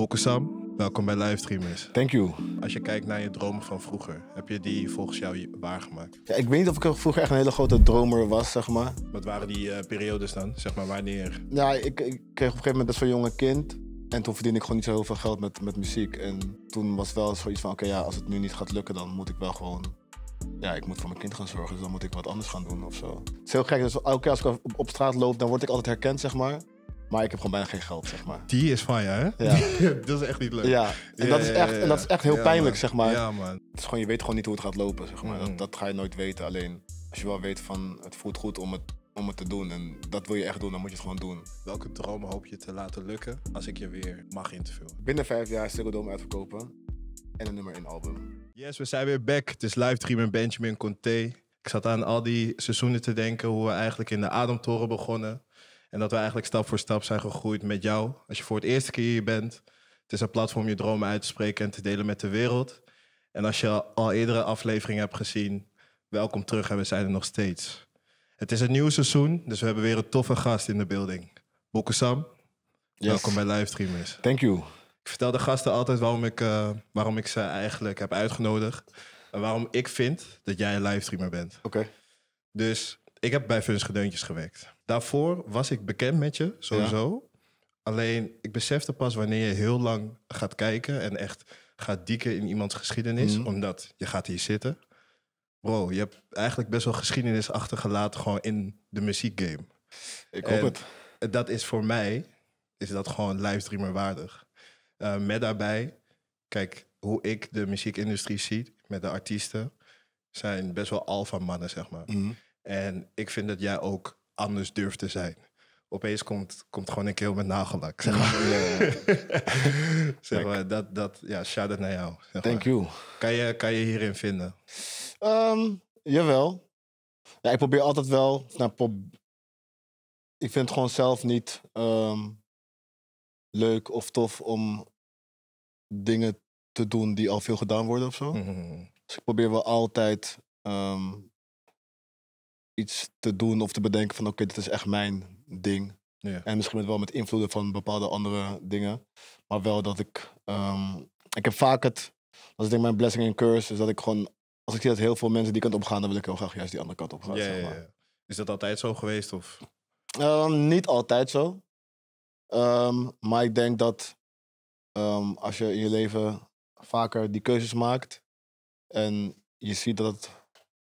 Bokkesam, welkom bij Livestreamers. Thank you. Als je kijkt naar je dromen van vroeger, heb je die volgens jou waargemaakt? Ja, ik weet niet of ik vroeger echt een hele grote dromer was, zeg maar. Wat waren die eh, periodes dan? Zeg maar, wanneer? Ja, ik, ik kreeg op een gegeven moment best wel jonge kind. En toen verdiende ik gewoon niet zo heel veel geld met, met muziek. En toen was wel zoiets van, oké, ja, als het nu niet gaat lukken, dan moet ik wel gewoon... Ja, ik moet voor mijn kind gaan zorgen, dus dan moet ik wat anders gaan doen of zo. Het is heel gek, dus elke keer als ik op straat loop, dan word ik altijd herkend, zeg maar. Maar ik heb gewoon bijna geen geld, zeg maar. Die is van je, hè? Ja. dat is echt niet leuk. Ja, en, dat, is echt, en dat is echt heel pijnlijk, zeg maar. Ja, man. Het is gewoon, je weet gewoon niet hoe het gaat lopen, zeg maar. Dat, mm. dat, ga je nooit weten. Alleen als je wel weet van, het voelt goed om het, om het te doen. En dat wil je echt doen, dan moet je het gewoon doen. Welke droom hoop je te laten lukken als ik je weer mag interviewen? Binnen vijf jaar Dome uitverkopen en een nummer in album. Yes, we zijn weer back. Het is livestream en Benjamin Conté. Ik zat aan al die seizoenen te denken hoe we eigenlijk in de Ademtoren begonnen en dat we eigenlijk stap voor stap zijn gegroeid met jou. Als je voor het eerste keer hier bent, het is een platform je dromen uit te spreken en te delen met de wereld. En als je al eerdere afleveringen hebt gezien, welkom terug en we zijn er nog steeds. Het is een nieuw seizoen, dus we hebben weer een toffe gast in de building. Boeke welkom bij Livestreamers. Thank you. Ik vertel de gasten altijd waarom ik, eh, waarom ik ze eigenlijk heb uitgenodigd. En waarom ik vind dat jij een livestreamer bent. Oké. Dus ik heb bij Funs Gedeuntjes gewerkt. Daarvoor was ik bekend met je, sowieso. Alleen, ik besefte pas wanneer je heel lang gaat kijken... en echt gaat dieken in iemands geschiedenis. Mhm. Omdat je gaat hier zitten. Bro, je hebt eigenlijk best wel geschiedenis achtergelaten... gewoon in de muziekgame. Ik hoop het. Dat is voor mij, is dat gewoon livestreamer waardig. Eh, met daarbij, kijk, hoe ik de muziekindustrie zie... met de artiesten, zijn best wel alfa mannen, zeg maar. Mhm. En ik vind dat jij ook anders durft te zijn. Opeens komt, komt gewoon een keel met nagellak. Zeg maar. zeg dat, dat, ja, shout out naar jou. Thank you. Kan je, kan je hierin vinden? Ehm, jawel. Ja, ik probeer altijd wel. Nou, pro ik vind het gewoon zelf niet ehm, leuk of tof om dingen te doen die al veel gedaan worden of zo. Mhm. Dus ik probeer wel altijd ehm, iets te doen of te bedenken van oké, okay, dit is echt mijn ding. En misschien wel met invloeden van bepaalde andere dingen. Maar wel dat ik. Ehm, ik heb vaak het. als ik denk mijn blessing en curse. Is dat ik gewoon. Als ik zie dat heel veel mensen die kant op gaan, dan wil ik heel graag juist die andere kant op gaan. is dat altijd zo geweest? Of? Ehm, niet altijd zo. Ehm, maar ik denk dat als je in je leven vaker die keuzes maakt. En je ziet dat het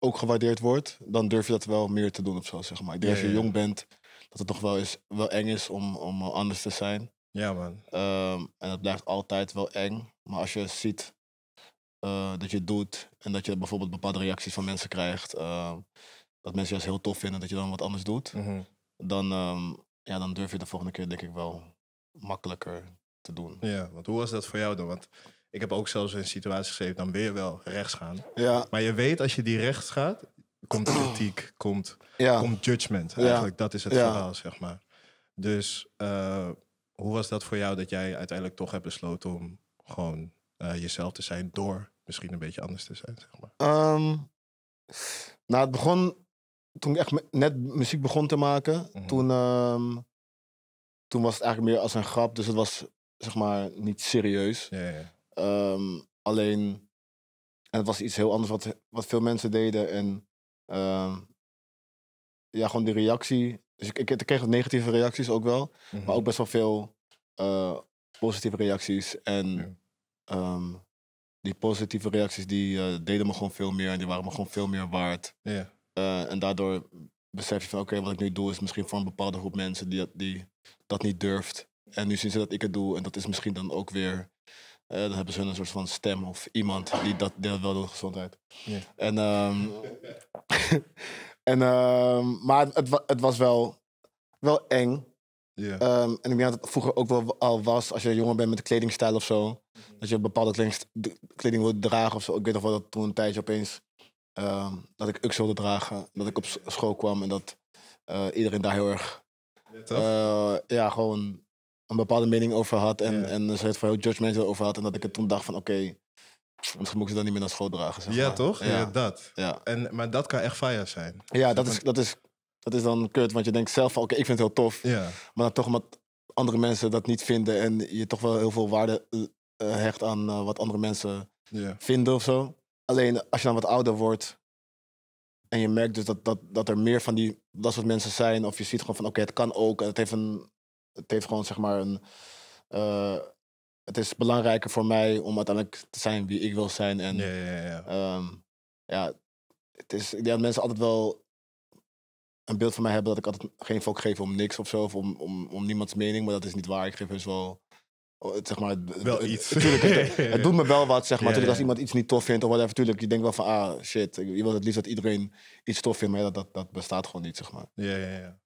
ook gewaardeerd wordt, dan durf je dat wel meer te doen of zo, zeg maar. Ik denk als je jong bent, dat het toch wel, is, wel eng is om, om anders te zijn. Ja, man. Um, en dat blijft altijd wel eng. Maar als je ziet eh, dat je doet en dat je bijvoorbeeld bepaalde reacties van mensen krijgt, ehm, dat mensen juist heel tof vinden dat je dan wat anders doet, mhm. dan, ehm, ja, dan durf je de volgende keer denk ik wel makkelijker te doen. Ja, want hoe was dat voor jou dan? Want ik heb ook zelfs een situatie geschreven dan weer wel rechts gaan. Ja. Maar je weet, als je die rechts gaat, komt kritiek, komt, komt judgment. Eigenlijk, dat is het verhaal, zeg maar. Dus eh, hoe was dat voor jou dat jij uiteindelijk toch hebt besloten om gewoon eh, jezelf te zijn door misschien een beetje anders te zijn, zeg maar? Ehm, nou, het begon toen ik echt net muziek begon te maken. Mhm. Toen... Ehm, toen was het eigenlijk meer als een grap. Dus het was zeg maar niet serieus. Ja, ja. Um, alleen, het was iets heel anders wat, wat veel mensen deden. En ehm, ja, gewoon die reactie. Dus ik, ik, ik kreeg negatieve reacties ook wel. Maar mhm. ook best wel veel eh, positieve reacties. En ehm, die positieve reacties die eh, deden me gewoon veel meer. En die waren me gewoon veel meer waard. Ja. Eh, en daardoor besef je van oké, wat ik nu doe is misschien voor een bepaalde groep mensen die, die dat niet durft. En nu zien ze dat ik het doe en dat is misschien dan ook weer eh, dan hebben ze een soort van stem of iemand die dat deel wel de gezondheid. En, um, en, ehm, maar het, het, was wel, wel eng. Yeah. en ik denk dat het vroeger ook wel al was, als je jonger bent met de kledingstijl of zo. Mhm. Dat je bepaalde kleding, kleding dragen of zo. Ik weet nog wel dat toen een tijdje opeens ehm, dat ik uks wilde dragen. Dat ik op school kwam en dat eh, iedereen daar heel erg... ja, eh, gewoon een bepaalde mening over had en, en een soort van heel judgmental over had. En dat ik het toen dacht van oké, okay, misschien moet ik ze dan niet meer naar school dragen. ja, toch? Ja. dat. Ja. En, maar dat kan echt fire zijn. Ja, dat is, dat, is, dat is dan kut, want je denkt zelf van oké, ik vind het heel tof. Ja. Maar toch wat andere mensen dat niet vinden en je toch wel heel veel waarde eh, eh, hecht aan eh, wat andere mensen ja. vinden of zo. Alleen als je dan wat ouder wordt en je merkt dus dat, dat, dat er meer van die, dat soort mensen zijn, of je ziet gewoon van oké, het kan ook, het heeft een het heeft gewoon zeg maar een. Eh, het is belangrijker voor mij om uiteindelijk te zijn wie ik wil zijn. En ja, ja, ja. ja ehm, het is, ik denk dat mensen altijd wel een beeld van mij hebben dat ik altijd geen volk geef om niks of zo, om, om, om niemands mening, maar dat is niet waar. Ik geef dus wel oh, zeg maar, wel iets. Tuurlijk, het, doet me wel wat, zeg maar. Ja, Als iemand iets niet tof vindt of whatever, tuurlijk, je denkt wel van, ah, shit. Je wilt het liefst dat iedereen iets tof vindt, maar dat, dat, dat bestaat gewoon niet, zeg maar. Ja, ja, ja.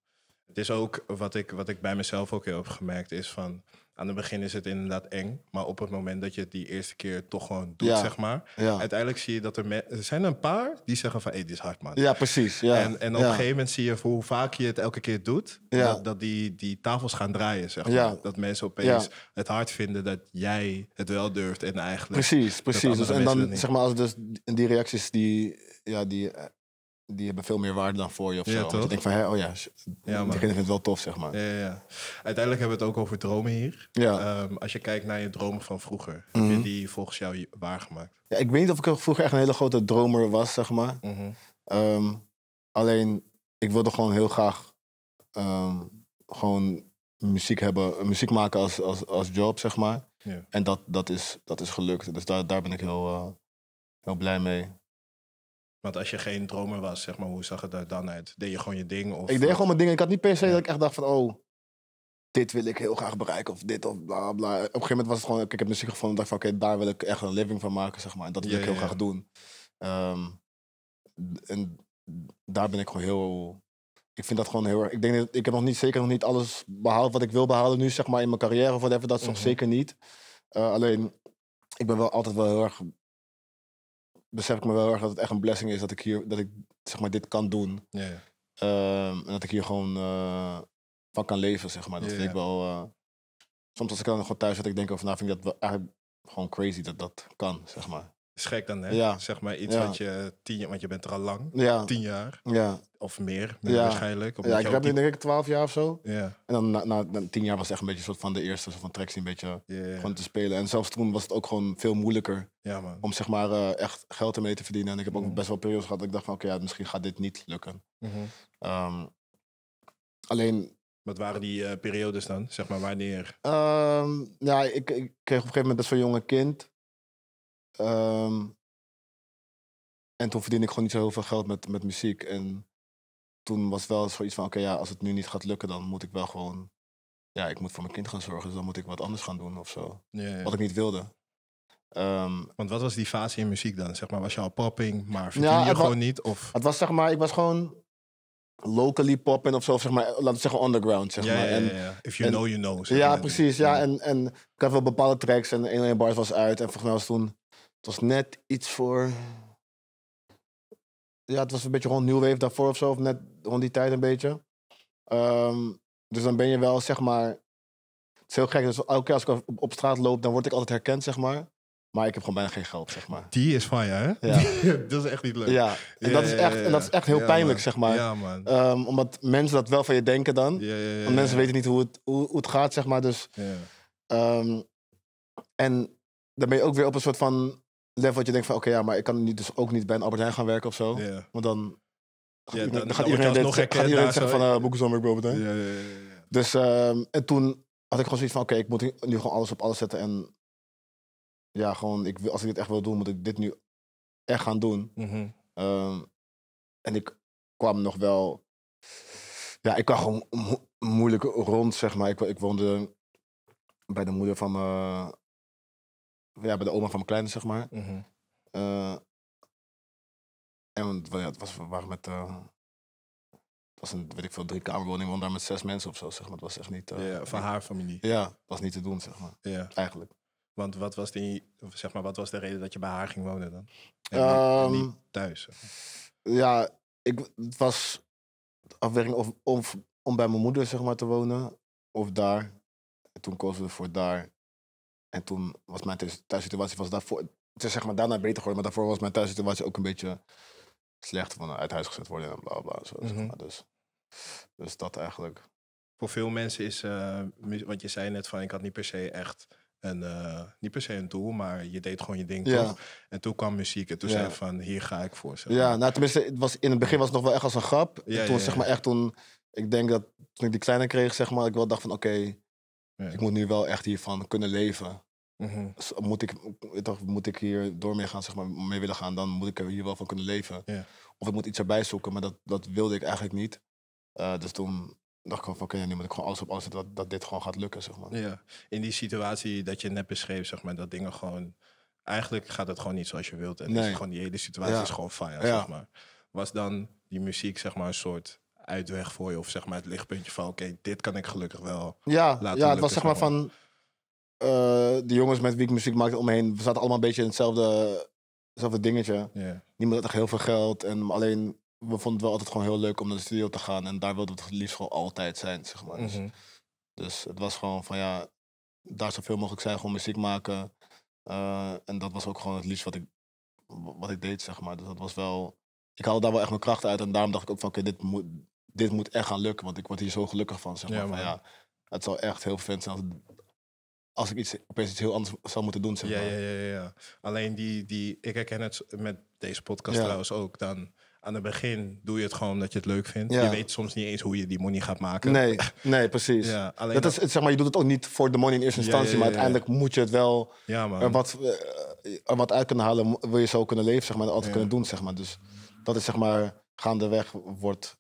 Het is ook wat ik, wat ik bij mezelf ook heel heb gemerkt, is van aan het begin is het inderdaad eng. Maar op het moment dat je het die eerste keer toch gewoon doet, zeg maar. Ja. Uiteindelijk zie je dat er, er zijn een paar die zeggen van hé, dit is hard man. Ja, precies. Ja. En, en op een gegeven moment zie je hoe vaak je het elke keer doet, dat, die, die tafels gaan draaien. Zeg maar. Dat mensen opeens het hard vinden dat jij het wel durft en eigenlijk. Precies, precies. Dus, en dan zeg maar als dus die reacties die ja, die eh, die hebben veel meer waarde dan voor je of ja, zo. ik denk van, hé, oh ja, ja maar... vindt het wel tof, zeg maar. Ja, ja, Uiteindelijk hebben we het ook over dromen hier. Ehm, als je kijkt naar je dromen van vroeger, mm heb mhm. je die volgens jou waargemaakt? Ja, ik weet niet of ik vroeger echt een hele grote dromer was, zeg maar. Mhm. Ehm, alleen, ik wilde gewoon heel graag ehm, gewoon muziek hebben, muziek maken als, als, als job, zeg maar. Ja. En dat, dat, is, dat is gelukt. Dus daar, daar ben ik heel, eh, heel blij mee. Want als je geen dromer was, zeg maar, hoe zag het er dan uit? Deed je gewoon je ding? Of ik deed gewoon mijn ding. Ik had niet per se dat ik echt dacht van, oh, dit wil ik heel graag bereiken. Of dit of bla bla. Op een gegeven moment was het gewoon, ik heb muziek dus gevonden en dacht van, oké, daar wil ik echt een living van maken, zeg maar. En dat wil ik heel graag doen. Um, en daar ben ik gewoon heel... Ik vind dat gewoon heel erg... Ik, denk dat, ik heb nog niet, zeker nog niet alles behaald wat ik wil behalen nu, zeg maar, in mijn carrière of whatever. Dat is nog mhm. zeker niet. Eh, alleen, ik ben wel altijd wel heel erg besef ik me wel erg dat het echt een blessing is dat ik hier, dat ik zeg maar dit kan doen. Ja, ja. Ehm, en dat ik hier gewoon eh, van kan leven, zeg maar. Dat vind ik wel. Eh, soms als ik dan gewoon thuis zit, ik denk over na, vind ik dat wel eigenlijk gewoon crazy dat dat kan, zeg maar schek dan, hè? Zeg maar iets wat je tien jaar, want je bent er al lang. Ja. Tien jaar. Ja. Of meer, waarschijnlijk. Ja, ik heb nu denk ik twaalf jaar of zo. Ja. En dan na, na, tien jaar was echt een beetje soort van de eerste soort van tracks een beetje gewoon te spelen. En zelfs toen was het ook gewoon veel moeilijker om zeg maar eh, echt geld ermee te verdienen. En ik heb ook mhm. best wel periodes gehad dat ik dacht van oké, misschien gaat dit niet lukken. Mhm. Ehm, alleen... Wat waren die eh, periodes dan? Zeg maar wanneer? Um, ja, ik, ik kreeg op een gegeven moment best wel jonge kind. Ehm, en toen verdiende ik gewoon niet zo heel veel geld met, met muziek. En toen was wel zoiets van, oké, ja, als het nu niet gaat lukken, dan moet ik wel gewoon... Ja, ik moet voor mijn kind gaan zorgen, dus dan moet ik wat anders gaan doen of zo. Wat ik niet wilde. Ehm, Want wat was die fase in muziek dan? Zeg maar, was je al popping, maar verdien nou, je gewoon niet? Of? Het was zeg maar, ik was gewoon locally popping of zo, zeg maar, laten we zeggen underground, zeg ja, maar. En, ja, If you know, you know. ja, precies. Ja, en, en ik had wel bepaalde tracks en een bars was uit. En volgens mij was toen het was net iets voor. Ja, het was een beetje gewoon New daarvoor of zo, of net rond die tijd een beetje. Ehm, dus dan ben je wel, zeg maar. Het is heel gek. Dus elke keer als ik op, straat loop, dan word ik altijd herkend, zeg maar. Maar ik heb gewoon bijna geen geld, zeg maar. Die is van je, hè? Ja. dat is echt niet leuk. Ja, en, dat, is echt, en dat is echt heel pijnlijk, zeg maar. Ja, man. Ehm, omdat mensen dat wel van je denken dan. Want mensen weten niet hoe het, hoe, hoe, het gaat, zeg maar. Dus, ehm, en dan ben je ook weer op een soort van level dat je denkt van oké, ja, maar ik kan niet, dus ook niet bij een Albert Heijn gaan werken of zo. Want dan, ja, dan, gaat iedereen, nog iedereen zeggen van boeken boek ik bij Dus ehm, en toen had ik gewoon zoiets van oké, ik moet nu gewoon alles op alles zetten en ja, gewoon ik, als ik dit echt wil doen, moet ik dit nu echt gaan doen. Mhm. Ehm, en ik kwam nog wel, ja, ik kwam gewoon moeilijk rond, zeg maar. Ik, ik woonde bij de moeder van mijn eh, ja, bij de oma van mijn kleine, zeg maar. Mm -hmm. en ja, het was, we met. Uh, het was een, weet ik veel, drie kamerwoning, woon daar met zes mensen of zo, zeg maar. Het was echt niet... Eh, ja, van haar familie? Ja, het was niet te doen, zeg maar. Ja. Eigenlijk. Want wat was, die, zeg maar, wat was de reden dat je bij haar ging wonen dan? En, niet ehm, thuis? Ja, ik, het was afweging of, of om bij mijn moeder, zeg maar, te wonen. Of daar. En toen kozen we voor daar. En toen was mijn thuissituatie was daarvoor. Het is zeg maar daarna beter geworden, maar daarvoor was mijn thuissituatie ook een beetje slecht. Van uit huis gezet worden en bla bla. Mhm. maar. dus, dus dat eigenlijk. Voor veel mensen is, eh, wat je zei net van, ik had niet per se echt een eh, niet per se een doel, maar je deed gewoon je ding toch? En toen kwam muziek en toen zei van, hier ga ik voor. Ja, nou tenminste, het was, in het begin was het nog wel echt als een grap. Ja, toen zeg maar echt toen, ik denk dat toen ik die kleine kreeg, zeg maar, ik wel dacht van oké, ik moet nu wel echt hiervan kunnen leven. Mhm. moet, ik, toch, moet ik hier door mee gaan, zeg maar, mee willen gaan, dan moet ik er hier wel van kunnen leven. Of ik moet iets erbij zoeken, maar dat, dat wilde ik eigenlijk niet. Eh, dus toen dacht ik van oké, nu moet ik gewoon alles op alles zetten dat, dat dit gewoon gaat lukken, zeg maar. Ja, in die situatie dat je net beschreef, zeg maar, dat dingen gewoon... Eigenlijk gaat het gewoon niet zoals je wilt. En nee. gewoon die hele situatie is gewoon fijn, zeg maar. Was dan die muziek, zeg maar, een soort uitweg voor je. Of zeg maar het lichtpuntje van, oké, dit kan ik gelukkig wel ja, Ja, het was zeg maar van... Eh, de jongens met wie ik muziek maakte omheen, we zaten allemaal een beetje in hetzelfde, hetzelfde dingetje. Niemand had echt heel veel geld. En alleen, we vonden het wel altijd gewoon heel leuk om naar de studio te gaan. En daar wilden we het liefst gewoon altijd zijn, zeg maar. dus, mhm. dus het was gewoon van, ja, daar zoveel mogelijk zijn, gewoon muziek maken. Eh, en dat was ook gewoon het liefst wat ik, wat ik deed, zeg maar. Dus dat was wel... Ik haalde daar wel echt mijn kracht uit. En daarom dacht ik ook van, oké, dit moet dit moet echt gaan lukken, want ik word hier zo gelukkig van. Zeg maar. Ja, ja, het zou echt heel vet zijn als, als ik iets, opeens iets heel anders zou moeten doen. Zeg maar. ja, ja, ja, Alleen die, die, ik herken het met deze podcast trouwens ook dan aan het begin doe je het gewoon omdat je het leuk vindt. Je weet soms niet eens hoe je die money gaat maken. Nee, nee precies. Ja, dat, is, zeg maar, je doet het ook niet voor de money in eerste instantie. maar uiteindelijk moet je het wel er wat, eh, wat uit kunnen halen. Wil je zo kunnen leven, zeg maar. En altijd kunnen doen, zeg maar. Dus dat is zeg maar gaandeweg wordt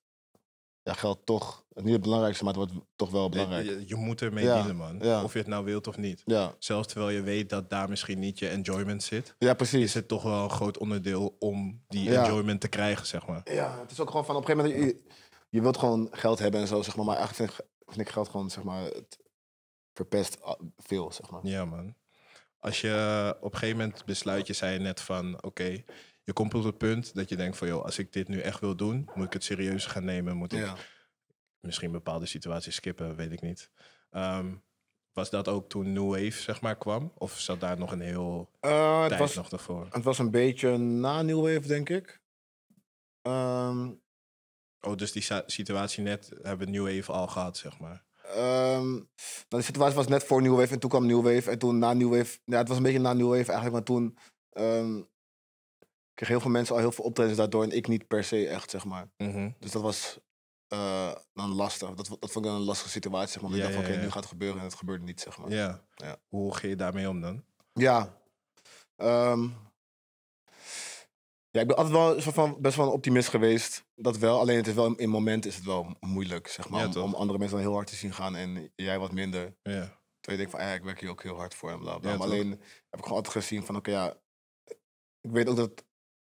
ja, geld toch niet het belangrijkste, maar het wordt toch wel belangrijk. Je, je moet ermee ja, dienen man. Of je het nou wilt of niet. Ja. Zelfs terwijl je weet dat daar misschien niet je enjoyment zit. Ja, precies. Is het toch wel een groot onderdeel om die enjoyment te krijgen, zeg maar. Ja, het is ook gewoon van op een gegeven moment... Je, je wilt gewoon geld hebben en zo, zeg maar. Maar eigenlijk vind ik, vind ik geld gewoon, zeg maar, het verpest veel, zeg maar. Ja, man. Als je eh, op een gegeven moment besluit, je zei net van... Oké, je komt op het punt dat je denkt van joh, als ik dit nu echt wil doen, moet ik het serieus gaan nemen. Moet ik ja. misschien bepaalde situaties skippen, weet ik niet. Ehm, was dat ook toen New Wave zeg maar, kwam? Of zat daar nog een heel eh, tijd was, nog daarvoor? Het was een beetje na New Wave, denk ik. Ehm, oh, dus die situatie net hebben New Wave al gehad, zeg maar? Ehm, nou, de situatie was net voor New Wave en toen kwam New Wave. En toen na New Wave... Ja, het was een beetje na New Wave eigenlijk, maar toen kreeg heel veel mensen al heel veel optredens daardoor en ik niet per se echt, zeg maar. Mhm. Dus dat was eh, dan lastig. Dat, dat vond ik een lastige situatie, zeg maar. ik dacht, van oké, nu gaat het gebeuren en het gebeurde niet, zeg maar. Ja. Hoe ging je daarmee om dan? Ja. Ehm, ja, ik ben altijd wel soort van, best wel een optimist geweest. Dat wel, alleen het is wel, in momenten is het wel moeilijk, zeg maar. Om, andere mensen heel hard te zien gaan en jij wat minder. Ja. Toen je denkt van, eigenlijk ik werk hier ook heel hard voor en bla, bla. maar alleen heb ik gewoon altijd gezien van, oké, ja... Ik weet ook dat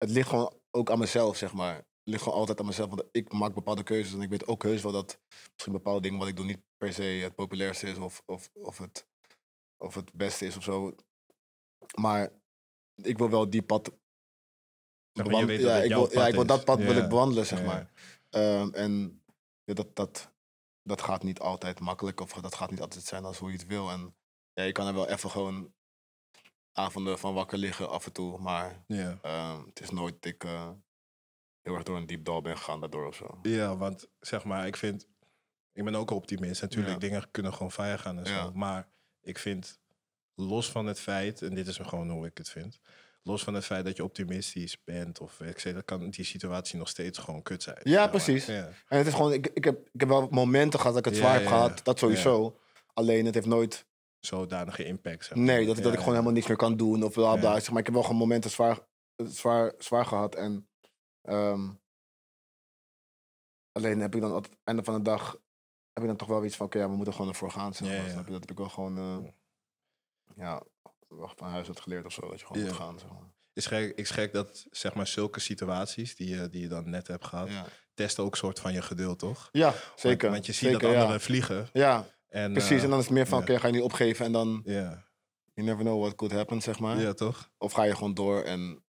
het ligt gewoon ook aan mezelf, zeg maar. Het ligt gewoon altijd aan mezelf, want ik maak bepaalde keuzes. En ik weet ook heus wel dat misschien bepaalde dingen wat ik doe niet per se het populairste is of, of, of, het, of het beste is of zo. Maar ik wil wel die pad. ja, ik wil, ik wil dat pad ja. wil ik bewandelen, zeg maar. Ehm, en dat, dat, dat gaat niet altijd makkelijk of dat gaat niet altijd zijn als hoe je het wil. En ja, je kan er wel even gewoon avonden van wakker liggen af en toe. Maar ja. Ehm, het is nooit dat ik eh, heel erg door een diep dal ben gegaan daardoor of zo. Ja, want zeg maar, ik vind... Ik ben ook optimist. Natuurlijk, dingen kunnen gewoon fire gaan en zo. Maar ik vind, los van het feit... En dit is gewoon hoe ik het vind. Los van het feit dat je optimistisch bent of ik zeg, dat kan die situatie nog steeds gewoon kut zijn. Ja, precies. en het is gewoon, ik, ik, heb, ik heb wel momenten gehad dat ik het zwaar heb gehad, dat sowieso. Alleen het heeft nooit zodanige impact. Zeg Nee, dat, dat ik gewoon helemaal niets meer kan doen of wel bla. Zeg maar ik heb wel gewoon momenten zwaar, zwaar, zwaar gehad. En ehm, alleen heb ik dan het einde van de dag, heb ik dan toch wel iets van: oké, ja, we moeten gewoon ervoor gaan. Zeg maar. dat heb ik wel gewoon, eh, ja, van huis had geleerd of zo. Dat je gewoon moet gaan. Zeg maar. Is gek, is gek dat zeg maar zulke situaties die je, eh, die je dan net hebt gehad, testen ook een soort van je geduld, toch? Ja, zeker. Want, je ziet dat anderen vliegen. Ja. En, Precies, eh, en dan is het meer van, yeah. oké, ga je niet opgeven en dan... You never know what could happen, zeg maar. Ja, toch? Of ga je gewoon door en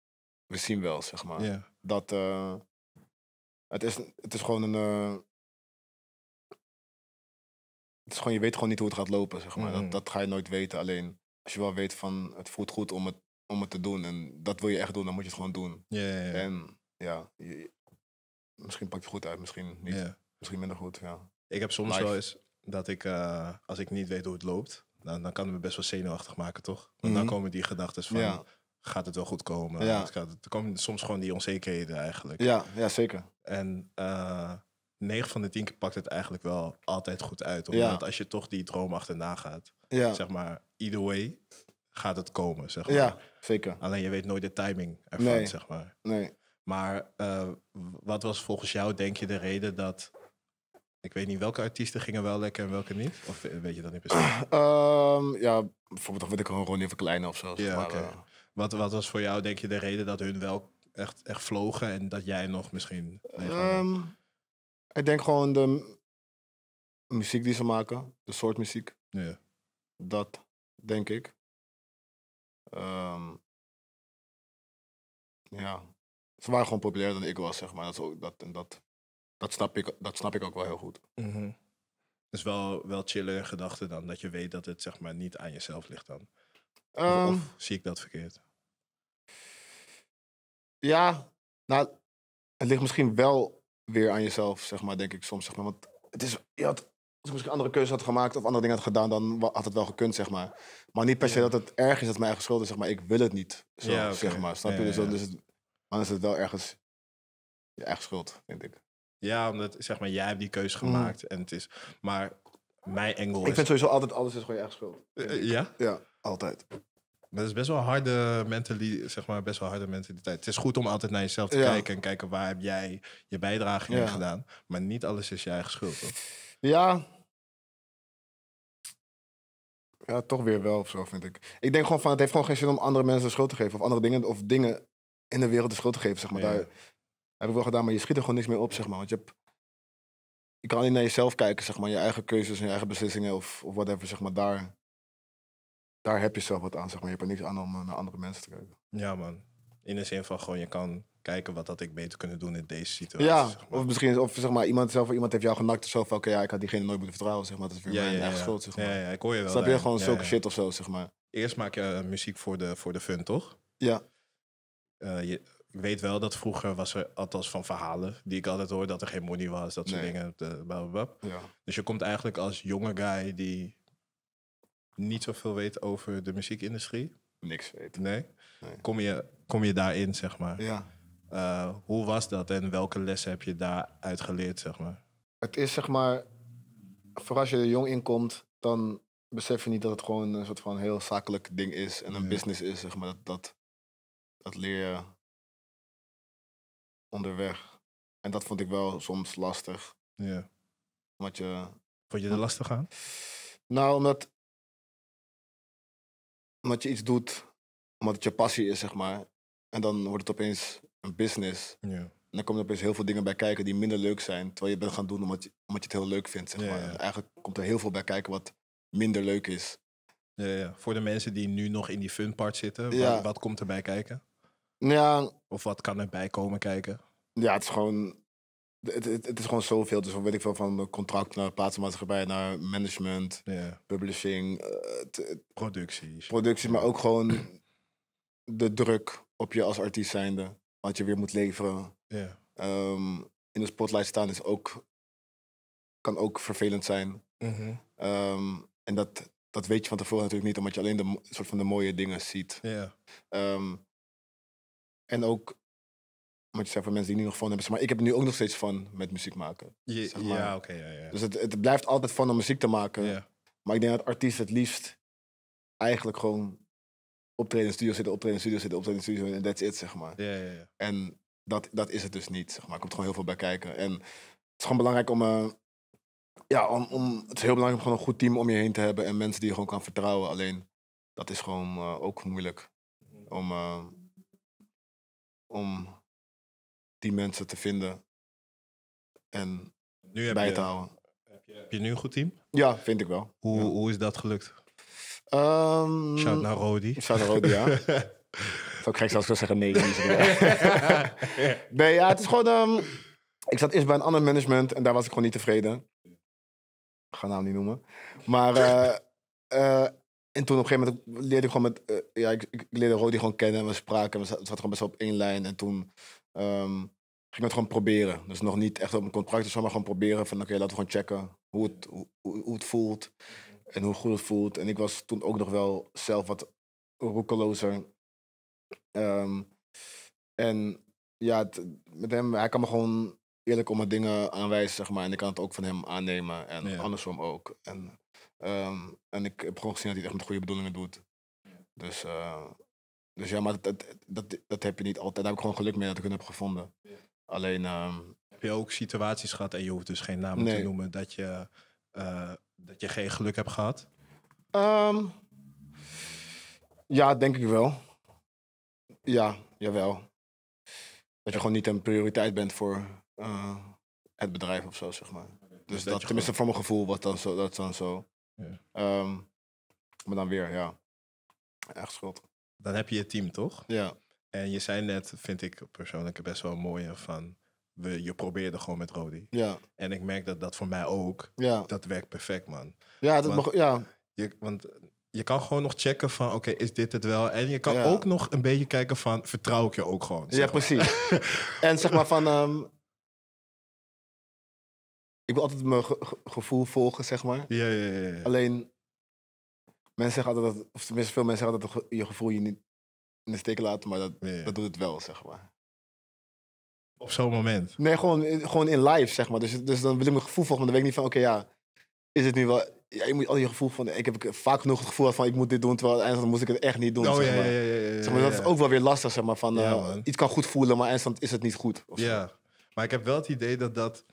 we zien wel, zeg maar. Dat, eh, het, is, het is gewoon een... Eh, het is gewoon, je weet gewoon niet hoe het gaat lopen, zeg maar. dat, dat ga je nooit weten, alleen als je wel weet van, het voelt goed om het, om het te doen en dat wil je echt doen, dan moet je het gewoon doen. Ja, En ja, misschien pak je het goed uit, misschien niet. Misschien minder goed, ja. Ik heb soms wel eens dat ik, eh, als ik niet weet hoe het loopt, dan, dan kan het me best wel zenuwachtig maken, toch? Want dan mhm. komen die gedachten van, gaat het wel goed komen? Ja. Gaat, er komen soms gewoon die onzekerheden eigenlijk. Ja, ja zeker. En uh, eh, 9 van de 10 keer pakt het eigenlijk wel altijd goed uit. Omdat als je toch die droom achterna gaat, zeg maar, either way gaat het komen, zeg maar. Ja, zeker. Alleen je weet nooit de timing ervan, zeg maar. Nee. Maar eh, wat was volgens jou, denk je, de reden dat ik weet niet welke artiesten gingen wel lekker en welke niet. Of eh, weet je dat niet precies? Ehm, ja, bijvoorbeeld wil ik gewoon Ronnie van Kleine of zo. Ja, maar, eh. wat, wat was voor jou denk je de reden dat hun wel echt, echt vlogen en dat jij nog misschien... Ehm, ik denk gewoon de muziek die ze maken, de soort muziek. Ja. Dat denk ik. Ehm, ja, ze waren gewoon populairder dan ik was, zeg maar. Dat, is ook, dat, en dat dat snap ik, dat snap ik ook wel heel goed. Mm is wel, wel chillere gedachte dan, dat je weet dat het zeg maar niet aan jezelf ligt dan. of, ehm. zie ik dat verkeerd? Ja, nou, het ligt misschien wel weer aan jezelf, zeg maar, denk ik soms. Zeg maar. Want het is, je had, als ik misschien andere keuzes had gemaakt of andere dingen had gedaan, dan had het wel gekund, zeg maar. Maar niet per se dat het erg is dat mijn eigen schuld is, zeg maar. Ik wil het niet, zo, ja, zeg maar. Snap je? dus, dan, dus het, dan is het wel ergens je eigen schuld, vind ik. Ja, omdat zeg maar, jij hebt die keuze mm. gemaakt. En het is, maar mijn engel is... Ik vind sowieso altijd alles is gewoon je eigen schuld. Eh, eh, ja? Ja, altijd. Dat is best wel harde mentaliteit, zeg maar, best wel harde mentaliteit. Het is goed om altijd naar jezelf te kijken en kijken waar heb jij je bijdrage in gedaan. Maar niet alles is je eigen schuld, Ja. Ja, toch weer wel of zo, vind ik. Ik denk gewoon van, het heeft gewoon geen zin om andere mensen de schuld te geven. Of andere dingen, of dingen in de wereld de schuld te geven, zeg maar. Daar, heb ik wel gedaan, maar je schiet er gewoon niks meer op, zeg maar. Want je, hebt, je kan alleen naar jezelf kijken, zeg maar. Je eigen keuzes en je eigen beslissingen of, of whatever, zeg maar. Daar, daar heb je zelf wat aan, zeg maar. Je hebt er niks aan om eh, naar andere mensen te kijken. Ja, man. In de zin van gewoon, je kan kijken wat had ik beter kunnen doen in deze situatie. Ja, of misschien of, zeg maar, iemand, zelf, iemand heeft jou genakt of zo. Oké, ja, ik had diegene nooit moeten vertrouwen, zeg maar. Dat is weer ja, mijn eigen schuld, zeg maar. Ja, ja, ik hoor je wel. Snap je? Gewoon zulke shit of zo, zeg maar. Eerst maak je eh, muziek voor de, voor de fun, toch? Ja. Eh, je, weet wel dat vroeger was er, althans van verhalen die ik altijd hoor, dat er geen money was, dat soort dingen. Ja. Dus je komt eigenlijk als jonge guy die niet zoveel weet over de muziekindustrie. Niks weet. Nee. Kom, je, kom je daarin, zeg maar. Ja. Eh, hoe was dat en welke lessen heb je daaruit geleerd, zeg maar? Het is zeg maar, voor als je er jong inkomt, dan besef je niet dat het gewoon een soort van heel zakelijk ding is en een business is, zeg maar. Dat, dat, dat leer je onderweg. En dat vond ik wel soms lastig. Ja. Omdat je... Vond je er lastig aan? Nou, omdat... Omdat je iets doet, omdat het je passie is, zeg maar. En dan wordt het opeens een business. Ja. En dan komen er opeens heel veel dingen bij kijken die minder leuk zijn. Terwijl je bent gaan doen omdat je, omdat je het heel leuk vindt, zeg maar. Ja, Eigenlijk komt er heel veel bij kijken wat minder leuk is. Ja, ja, Voor de mensen die nu nog in die fun part zitten, wat, wat komt bij kijken? Ja. Of wat kan erbij komen kijken? Ja, het is gewoon. Het, het, is gewoon zoveel. Dus weet ik veel van contract naar plaatsenmaatschappij, naar management, publishing, uh, producties productie. maar ook gewoon de druk op je als artiest zijnde. Wat je weer moet leveren. Ehm, in de spotlight staan is ook, kan ook vervelend zijn. Mhm. Ehm, en dat, dat weet je van tevoren natuurlijk niet, omdat je alleen de soort van de mooie dingen ziet. Ehm, en ook, want je zei, voor mensen die nu nog van hebben. maar ik heb nu ook nog steeds van met muziek maken. Je, Ja, oké. ja, ja. Dus het, het blijft altijd van om muziek te maken. Ja. Maar ik denk dat artiesten het liefst eigenlijk gewoon optreden in studio zitten, optreden in studio zitten, optreden in studio en that's it, zeg maar. Ja, ja, ja. En dat, dat is het dus niet, zeg maar. Er komt gewoon heel veel bij kijken. En het is gewoon belangrijk om... Uh, ja, om, om, het is heel belangrijk om gewoon een goed team om je heen te hebben en mensen die je gewoon kan vertrouwen. Alleen, dat is gewoon eh, ook moeilijk om... Eh, om die mensen te vinden en nu heb bij je, te houden. Heb je, heb je, nu een goed team? Ja, vind ik wel. Hoe, hoe is dat gelukt? Um, shout naar Rodi. Shout naar Rodi, ja. Zou gek als ik zou zeggen nee. nee, ja, het is gewoon... Um, ik zat eerst bij een ander management en daar was ik gewoon niet tevreden. Ik ga naam niet noemen. Maar... Uh, en toen op een gegeven moment leerde ik gewoon met... Eh, ja, ik, leerde Rodi gewoon kennen en we spraken. We zaten gewoon best wel op één lijn. En toen ehm, ging het gewoon proberen. Dus nog niet echt op een contract maar gewoon proberen. Van oké, laten we gewoon checken hoe het, hoe, het voelt. En hoe goed het voelt. En ik was toen ook nog wel zelf wat roekelozer. Ehm, en ja, met hem, hij kan me gewoon eerlijk om mijn dingen aanwijzen, zeg maar. En ik kan het ook van hem aannemen en andersom ook. En Ehm, en ik heb gewoon gezien dat hij het echt met goede bedoelingen doet. Dus, eh, dus ja, maar dat, dat, dat, heb je niet altijd. Daar heb ik gewoon geluk mee dat ik het heb gevonden. Alleen... Ehm, heb je ook situaties gehad, en je hoeft dus geen namen te noemen, dat je, eh, dat je geen geluk hebt gehad? Ehm, ja, denk ik wel. Ja, jawel. Dat je gewoon niet een prioriteit bent voor eh, het bedrijf of zo, zeg maar. Dus, dus dat, tenminste, voor mijn gevoel wat dan zo, dat dan zo. Ja. Ehm, maar dan weer, ja. Echt schot. Dan heb je je team, toch? Ja. En je zei net, vind ik persoonlijk best wel mooi van... We, je probeerde gewoon met Rodi. Ja. En ik merk dat dat voor mij ook, ja. dat werkt perfect, man. Ja, dat mag, ja. Je, want je kan gewoon nog checken van, oké, is dit het wel? En je kan ook nog een beetje kijken van, vertrouw ik je ook gewoon? Ja, precies. en zeg maar van, ehm, ik wil altijd mijn gevoel volgen, zeg maar. Ja, ja, ja, ja. Alleen, mensen zeggen altijd dat, of tenminste veel mensen zeggen dat je gevoel je niet in de steek laat, maar dat, dat doet het wel, zeg maar. Op zo'n moment? Nee, gewoon, gewoon in live, zeg maar. Dus, dus dan wil ik mijn gevoel volgen, maar dan weet ik niet van, oké, ja, is het nu wel... Ja, je moet al je gevoel van, ik heb vaak genoeg het gevoel van, ik moet dit doen, terwijl dan moest ik het echt niet doen, oh, zeg maar. Zeg maar dat is ook wel weer lastig, zeg maar, van, uh, iets kan goed voelen, maar eindstand is het niet goed. Ja, maar ik heb wel het idee dat dat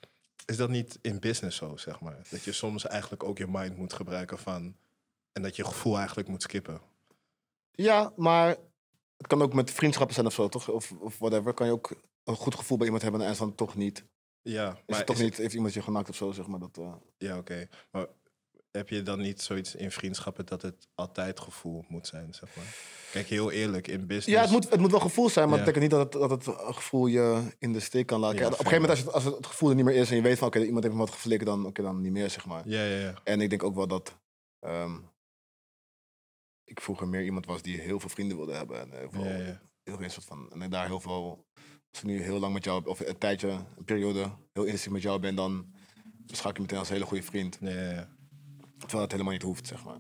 is dat niet in business zo, zeg maar? Dat je soms eigenlijk ook je mind moet gebruiken van... en dat je gevoel eigenlijk moet skippen. Ja, maar het kan ook met vriendschappen zijn of zo, toch? Of, of whatever. Kan je ook een goed gevoel bij iemand hebben en dan toch niet. Ja, maar is toch niet, heeft iemand je gemaakt of zo, zeg maar. Dat, eh. Ja, oké. Maar heb je dan niet zoiets in vriendschappen dat het altijd gevoel moet zijn, zeg maar? Kijk, heel eerlijk, in business... Ja, het moet, het moet wel gevoel zijn, maar dat betekent niet dat het, dat het gevoel je in de steek kan laten. op een gegeven moment, als het, gevoel er niet meer is en je weet van, oké, iemand heeft me wat geflikt, dan, oké, dan niet meer, zeg maar. Ja, ja, ja. En ik denk ook wel dat ehm, ik vroeger meer iemand was die heel veel vrienden wilde hebben. En heel Heel veel soort van, en daar heel veel... Als ik nu heel lang met jou, of een tijdje, een periode, heel intensief met jou ben, dan beschouw ik je meteen als een hele goede vriend. ja, ja. Terwijl het helemaal niet hoeft, zeg maar.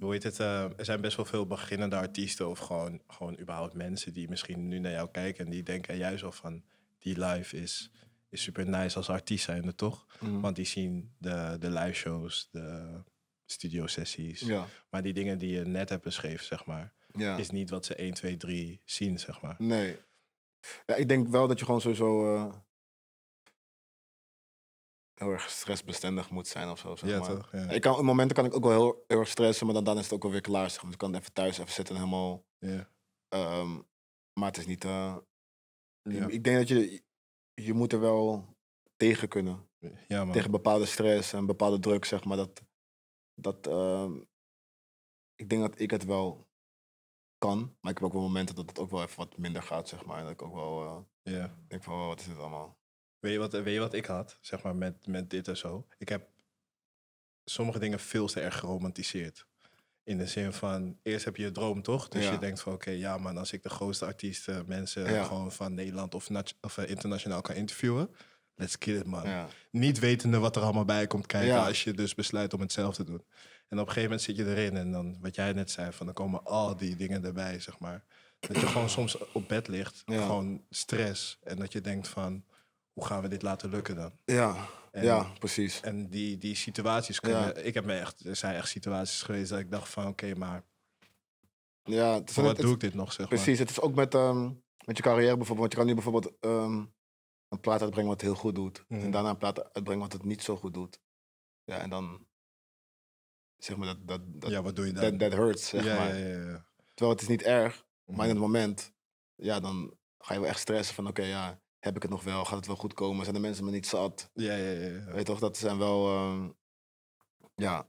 Hoe heet het? Eh, er zijn best wel veel beginnende artiesten of gewoon, gewoon überhaupt mensen die misschien nu naar jou kijken en die denken juist al van die live is, is super nice als artiest zijnde, toch? Mhm. Want die zien de, de live shows, de studio sessies. Ja. Maar die dingen die je net hebt beschreven, zeg maar, is niet wat ze 1, 2, 3 zien, zeg maar. Nee. Ja, ik denk wel dat je gewoon sowieso. Eh, heel erg stressbestendig moet zijn of zo. ja, toch? Ja. Ik kan, op momenten kan ik ook wel heel, erg stressen, maar dan, dan is het ook wel weer klaar. Zeg Dus ik kan even thuis even zitten helemaal. Ja. Ehm, maar het is niet. Eh, ik denk dat je, je moet er wel tegen kunnen. Ja, Tegen bepaalde stress en bepaalde druk, zeg maar. Dat, dat, ehm, ik denk dat ik het wel kan, maar ik heb ook wel momenten dat het ook wel even wat minder gaat, zeg maar. En dat ik ook wel uh, Ik denk van, wat is dit allemaal? Weet je wat, weet je wat ik had, zeg maar, met, met dit en zo? Ik heb sommige dingen veel te erg geromantiseerd. In de zin van, eerst heb je je droom, toch? Dus je denkt van, oké, okay, ja man, als ik de grootste artiesten, mensen gewoon van Nederland of, of eh, internationaal kan interviewen, let's kill it man. Niet wetende wat er allemaal bij komt kijken als je dus besluit om het zelf te doen. En op een gegeven moment zit je erin en dan, wat jij net zei, van dan komen al die dingen erbij, zeg maar. Dat je gewoon soms op bed ligt, gewoon stress. En dat je denkt van, hoe gaan we dit laten lukken dan? Ja, ja precies. En die, die situaties kunnen... Ik heb me echt... Er zijn echt situaties geweest dat ik dacht van... Oké, maar... Ja, het is, wat doe ik dit nog, zeg Precies, het is ook met, ehm, met je carrière bijvoorbeeld. Want je kan nu bijvoorbeeld ehm, een plaat uitbrengen wat het heel goed doet. Mhm. En daarna een plaat uitbrengen wat het niet zo goed doet. Ja, en dan... Zeg maar, dat... dat, dat ja, wat doe je dan? That, hurts, zeg ja, maar. Ja, Terwijl het is niet erg, mm. maar in mhm. het moment... Ja, dan ga je wel echt stressen van... Oké, ja heb ik het nog wel? Gaat het wel goed komen? Zijn de mensen me niet zat? Ja, ja, ja. Weet toch, dat zijn wel ehm, ja,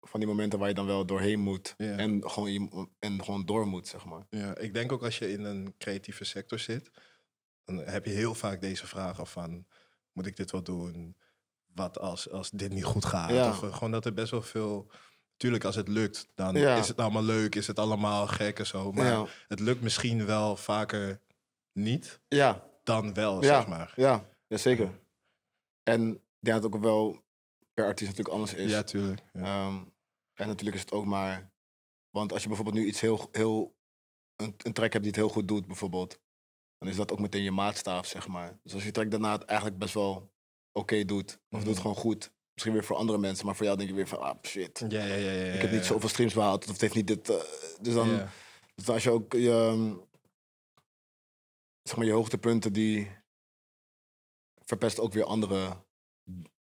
van die momenten waar je dan wel doorheen moet. En, gewoon, en gewoon door moet, zeg maar. Ja, ik denk ook als je in een creatieve sector zit, dan heb je heel vaak deze vragen van, moet ik dit wel doen? Wat als, als dit niet goed gaat? Ja. Of, eh, gewoon dat er best wel veel... Tuurlijk, als het lukt, dan is het allemaal leuk, is het allemaal gek en zo. Maar het lukt misschien wel vaker niet. Ja dan wel, zeg maar. Ja, ja zeker. En ik dat het ook wel per artiest natuurlijk anders is. Ja, tuurlijk. Ehm, en natuurlijk is het ook maar... Want als je bijvoorbeeld nu iets heel... heel een, een track hebt die het heel goed doet, bijvoorbeeld... dan is dat ook meteen je maatstaaf, zeg maar. Dus als je track daarna het eigenlijk best wel oké doet... of doet mhm. gewoon goed... Misschien weer voor andere mensen, maar voor jou denk je weer van, ah shit. Ja, ja, ja, ja, ik heb niet zoveel streams behaald, of het heeft niet dit. Eh, dus dan, dus als je ook je, ehm, zeg maar, je hoogtepunten die verpest ook weer andere...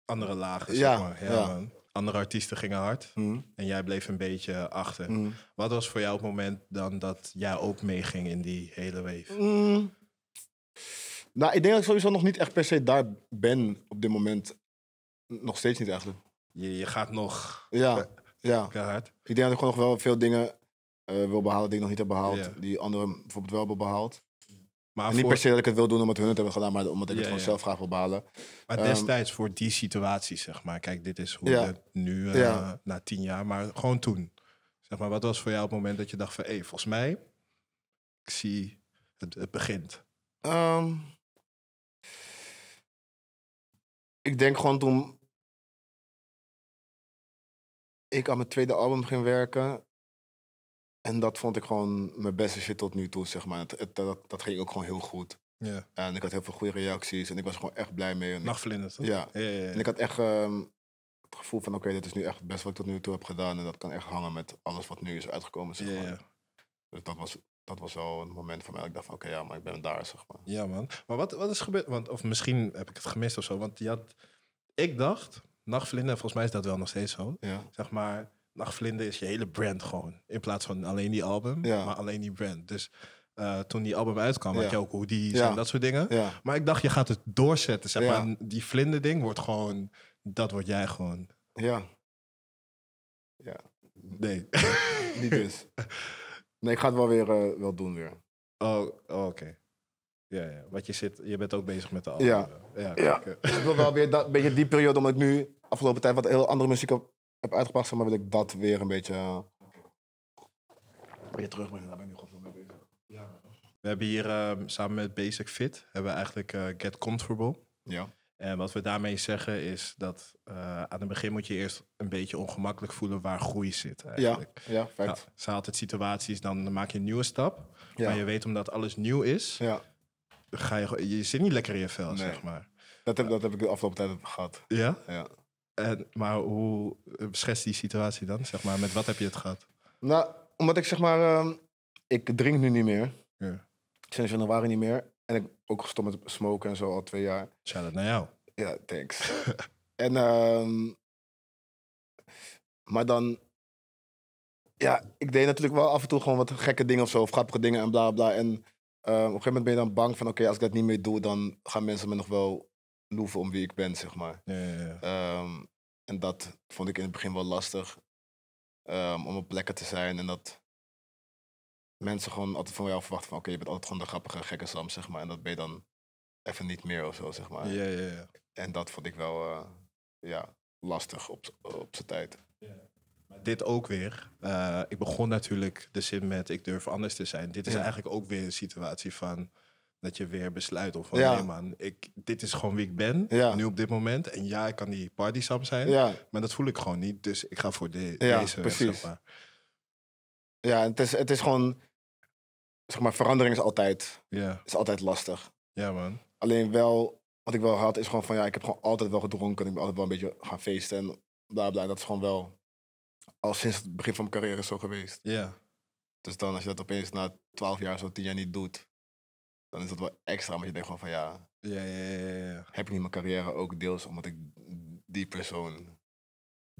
Andere lagen, zeg maar. Ja, Andere artiesten gingen hard mhm. en jij bleef een beetje achter. Mhm. Wat was voor jou het moment dan dat jij ook meeging in die hele wave? Mhm. Nou, ik denk dat ik sowieso nog niet echt per se daar ben op dit moment. Nog steeds niet eigenlijk. Je, je gaat nog... Ja, ja. Hard. Ik denk dat ik gewoon nog wel veel dingen eh, wil behalen die ik nog niet heb behaald. Die anderen bijvoorbeeld wel hebben behaald. Maar Niet per se dat ik het wil doen omdat hun het hebben gedaan, maar omdat ik het gewoon zelf graag wil Maar destijds ehm, voor die situatie, zeg maar. Kijk, dit is hoe ja. het nu, eh, na tien jaar, maar gewoon toen. Zeg maar, wat was voor jou het moment dat je dacht van... hé, volgens mij, ik zie, het, begint. Ehm, ik denk gewoon toen ik aan mijn tweede album ging werken... En dat vond ik gewoon mijn beste shit tot nu toe, zeg maar. Het, het, dat, dat ging ook gewoon heel goed. Ja. En ik had heel veel goede reacties en ik was gewoon echt blij mee. Nachtvlinders, toch? Ja. En ik had echt ehm, het gevoel van, oké, dit is nu echt best wat ik tot nu toe heb gedaan. En dat kan echt hangen met alles wat nu is uitgekomen, zeg maar. Dus dat was, dat was wel een moment voor mij dat ik dacht van, oké, ja, maar ik ben daar, zeg maar. Ja, man. Maar wat, wat is gebeurd? Want, of misschien heb ik het gemist of zo. Want je had, ik dacht, nachtvlinders volgens mij is dat wel nog steeds zo. Zeg maar Nachtvlinder is je hele brand gewoon. In plaats van alleen die album, maar alleen die brand. Dus eh, toen die album uitkwam, ja. had je ook hoodies en dat soort dingen. Maar ik dacht, je gaat het doorzetten. Zeg maar, die vlinder ding wordt gewoon... Dat word jij gewoon. Ja. Ja. Nee. Niet dus. Nee, ik ga het wel weer eh, wel doen weer. Oh, oh, oké. Ja, ja, want je, zit, je bent ook bezig met de album. Ja, ja, ja. ik wil wel weer dat, beetje die periode, omdat ik nu afgelopen tijd wat heel andere muziek heb heb uitgebracht, van, maar, wil ik dat weer een beetje, weer eh, terugbrengen. Daar ben ik nu gewoon mee bezig. We hebben hier ehm, samen met Basic Fit, hebben we eigenlijk eh, Get Comfortable. Ja. En wat we daarmee zeggen is dat eh, aan het begin moet je eerst een beetje ongemakkelijk voelen waar groei zit. Eigenlijk. Ja, ja, fact. Nou, ze haalt het situaties, dan maak je een nieuwe stap. Ja. Maar je weet omdat alles nieuw is, ja. ga je, je zit niet lekker in je vel, zeg maar. Dat heb, dat heb ik de afgelopen tijd gehad. Ja? Ja. En, maar hoe eh, beschets die situatie dan? Zeg maar, met wat heb je het gehad? Nou, omdat ik zeg maar, ehm, ik drink nu niet meer. Ja. Sinds januari niet meer. En ik ook gestopt met smoken en zo al twee jaar. Shout dat naar jou. Ja, thanks. en, ehm, maar dan, ja, ik deed natuurlijk wel af en toe gewoon wat gekke dingen of zo, of grappige dingen en bla bla. En ehm, op een gegeven moment ben je dan bang van, oké, als ik dat niet meer doe, dan gaan mensen me nog wel loeven om wie ik ben, zeg maar. Ja, ja, ehm, en dat vond ik in het begin wel lastig. Ehm, om op plekken te zijn en dat mensen gewoon altijd van jou verwachten van... oké, je bent altijd gewoon de grappige, gekke Sam, zeg maar. En dat ben je dan even niet meer of zo, zeg maar. Ja, ja, ja. En dat vond ik wel eh, ja, lastig op, op zijn tijd. Maar dit ook weer. Eh, ik begon natuurlijk de zin met ik durf anders te zijn. Dit is eigenlijk ook weer een situatie van dat je weer besluit of van nee man, ik, dit is gewoon wie ik ben, nu op dit moment. En ja, ik kan die party samp zijn, maar dat voel ik gewoon niet. Dus ik ga voor de, deze precies. Ja, het is, het is gewoon, zeg maar, verandering is altijd, is altijd lastig. Ja man. Alleen wel, wat ik wel had is gewoon van ja, ik heb gewoon altijd wel gedronken. Ik ben altijd wel een beetje gaan feesten en bla bla. Dat is gewoon wel, al sinds het begin van mijn carrière zo geweest. Ja. Dus dan als je dat opeens na twaalf jaar, zo tien jaar niet doet dan is dat wel extra. Want je denkt gewoon van ja, ja, ja, ja, ja. heb ik niet mijn carrière ook deels omdat ik die persoon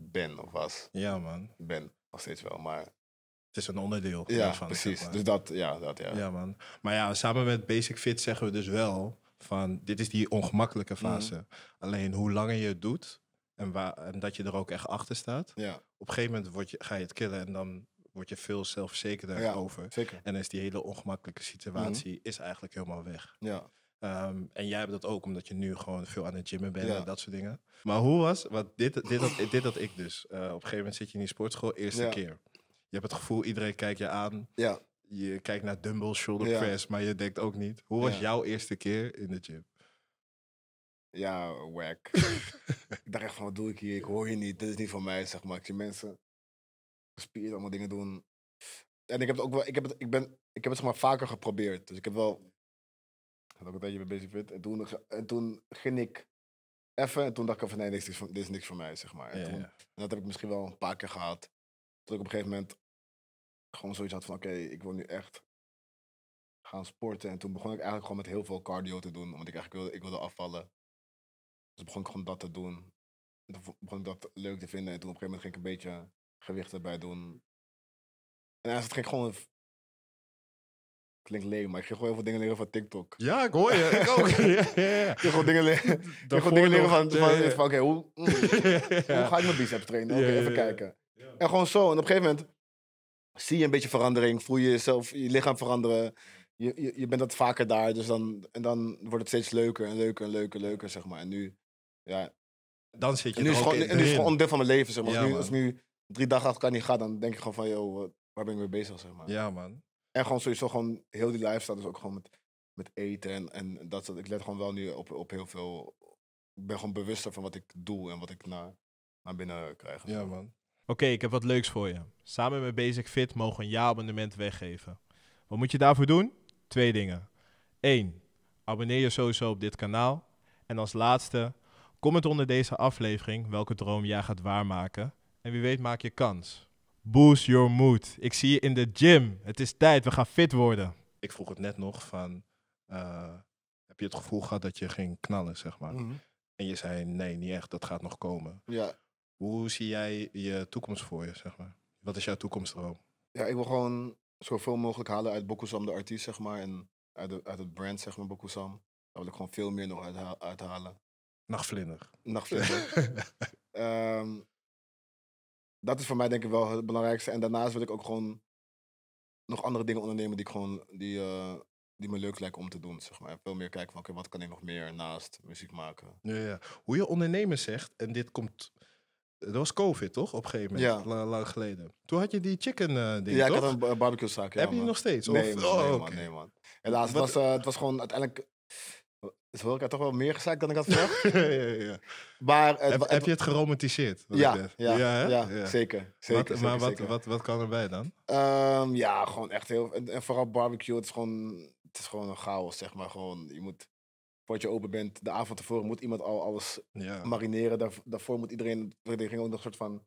ben of was. Ja man. Ben nog steeds wel, maar het is een onderdeel ja, Precies. Dus dat, ja, dat, ja. Ja, man. Maar ja, samen met Basic Fit zeggen we dus wel van dit is die ongemakkelijke mhm. fase. Alleen hoe langer je het doet en, waar, en dat je er ook echt achter staat. Ja. Op een gegeven moment word je, ga je het killen en dan word je veel zelfverzekerder over. En is die hele ongemakkelijke situatie mhm. is eigenlijk helemaal weg. Ja. Ehm, en jij hebt dat ook, omdat je nu gewoon veel aan het gym bent en dat soort dingen. Maar hoe was, wat dit, dit, had, dit dat ik dus. Eh, op een gegeven moment zit je in die sportschool, eerste keer. Je hebt het gevoel, iedereen kijkt je aan. Ja. Je kijkt naar dumbbells, shoulder press, maar je denkt ook niet. Hoe was jouw eerste keer in de gym? Ja, wack. ik dacht echt van, wat doe ik hier? Ik hoor je niet. Dit is niet van mij, zeg maar. Ik zie mensen gespierd, allemaal dingen doen. En ik heb het ook wel, ik heb het, ik ben, ik heb het zeg maar vaker geprobeerd. Dus ik heb wel, ik had ook een beetje mee bezig fit. En toen, en toen ging ik even en toen dacht ik van nee, dit is, dit is niks voor mij, zeg maar. En, ja, dat heb ik misschien wel een paar keer gehad. Tot ik op een gegeven moment gewoon zoiets had van oké, ik wil nu echt gaan sporten. En toen begon ik eigenlijk gewoon met heel veel cardio te doen, omdat ik eigenlijk wilde, ik wilde afvallen. Dus begon ik gewoon dat te doen. En toen begon ik dat leuk te vinden. En toen op een gegeven moment ging ik een beetje gewicht erbij doen. En eigenlijk ging ik gewoon Klinkt leeg, maar ik ging gewoon heel veel dingen leren van TikTok. Ja, ik hoor je. Ik ook. Ik ging gewoon dingen leren, ik dingen leren van, van, oké, hoe, mm, hoe ga ik mijn biceps trainen? Oké, even kijken. En gewoon zo. En op een gegeven moment zie je een beetje verandering. Voel je jezelf, je lichaam veranderen. Je, je, je bent dat vaker daar. Dus dan, en dan wordt het steeds leuker en leuker en leuker en leuker, zeg maar. En nu, ja. Dan zit je en nu is gewoon, en nu is gewoon deel van mijn leven, zeg maar. nu drie dagen achter elkaar niet gaat, dan denk je gewoon van, joh, waar ben ik mee bezig, zeg maar. Ja, man. En gewoon sowieso gewoon heel die lifestyle, dus ook gewoon met, met eten en, en dat soort. Ik let gewoon wel nu op, op heel veel, ik ben gewoon bewuster van wat ik doe en wat ik naar, naar binnen krijg. Ja, man. Oké, ik heb wat leuks voor je. Samen met Basic Fit mogen een ja-abonnement weggeven. Wat moet je daarvoor doen? Twee dingen. Eén, abonneer je sowieso op dit kanaal. En als laatste, comment onder deze aflevering welke droom jij gaat waarmaken. En wie weet maak je kans. Boost your mood. Ik zie je in de gym. Het is tijd. We gaan fit worden. Ik vroeg het net nog van... Eh, heb je het gevoel gehad dat je ging knallen, zeg maar? Mhm. En je zei, nee, niet echt. Dat gaat nog komen. Ja. Hoe zie jij je toekomst voor je, zeg maar? Wat is jouw toekomstdroom? Ja, ik wil gewoon zoveel mogelijk halen uit Bokusam, de artiest, zeg maar. En uit, uit het brand, zeg maar, Bokusam. Daar wil ik gewoon veel meer nog uit, uithalen. Nachtvlinder. Nachtvlinder. um, dat is voor mij denk ik wel het belangrijkste. En daarnaast wil ik ook gewoon nog andere dingen ondernemen die ik gewoon, die, eh, die me leuk lijken om te doen, zeg maar. Veel meer kijken van, oké, wat kan ik nog meer naast muziek maken? Ja, Hoe je ondernemen zegt, en dit komt... Eh, dat was COVID, toch? Op een gegeven moment, ja. lang geleden. Toen had je die chicken uh, ding, Ja, ik had een barbecue zaak, ja, Heb je nog steeds? Nee, Man, nee, oh, man, nee, man. Helaas, het was, het was gewoon uiteindelijk... Dus ik had toch wel meer gezegd dan ik had verwacht. ja, ja, ja. Maar heb, je het geromantiseerd? Ja, ja, ja, zeker. zeker maar wat, Wat, wat kan erbij dan? Ehm, ja, gewoon echt heel... En, vooral barbecue, het is, gewoon, het is gewoon een chaos, zeg maar. Gewoon, je moet, voordat je open bent, de avond tevoren moet iemand al alles marineren. Daar, daarvoor moet iedereen... iedereen ging ook nog een soort van...